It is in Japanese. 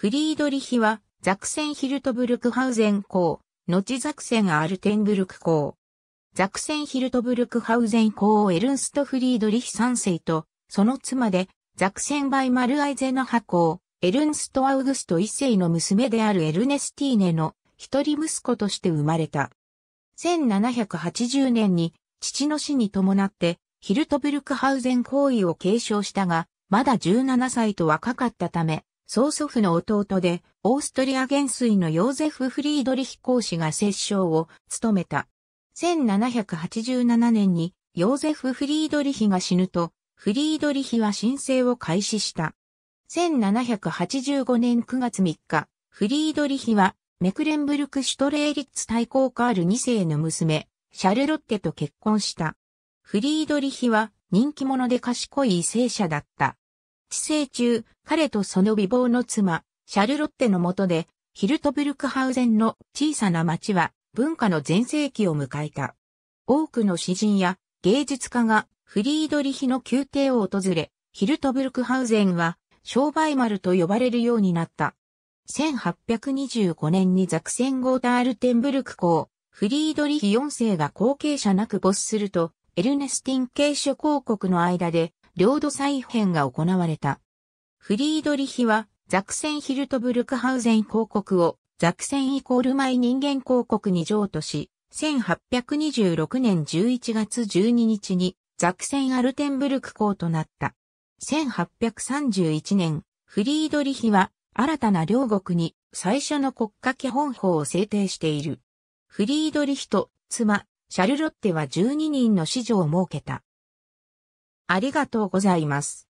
フリードリヒは、ザクセンヒルトブルクハウゼン校、後ザクセンアルテンブルク校。ザクセンヒルトブルクハウゼン校をエルンスト・フリードリヒ3世と、その妻で、ザクセンバイ・マルアイゼナハ校、エルンスト・アウグスト1世の娘であるエルネスティーネの一人息子として生まれた。1780年に父の死に伴ってヒルトブルクハウゼン行為を継承したが、まだ17歳と若かったため、曽祖父の弟で、オーストリア元帥のヨーゼフ・フリードリヒ公使が摂政を務めた。1787年にヨーゼフ・フリードリヒが死ぬと、フリードリヒは申請を開始した。1785年9月3日、フリードリヒはメクレンブルク・シュトレーリッツ大公カール2世の娘、シャルロッテと結婚した。フリードリヒは人気者で賢い異性者だった。治世中、彼とその美貌の妻、シャルロッテの下で、ヒルトブルクハウゼンの小さな町は文化の全盛期を迎えた。多くの詩人や芸術家がフリードリヒの宮廷を訪れ、ヒルトブルクハウゼンは商売丸と呼ばれるようになった。1825年にザクセンゴータールテンブルク公、フリードリヒ4世が後継者なく没すると、エルネスティン継承公国の間で領土再編が行われた。フリードリヒは、ザクセンヒルトブルクハウゼン公国を、ザクセンイコールマイ人間公国に譲渡し、1826年11月12日に、ザクセンアルテンブルク公となった。1831年、フリードリヒは、新たな両国に、最初の国家基本法を制定している。フリードリヒと、妻、シャルロッテは12人の子女を設けた。ありがとうございます。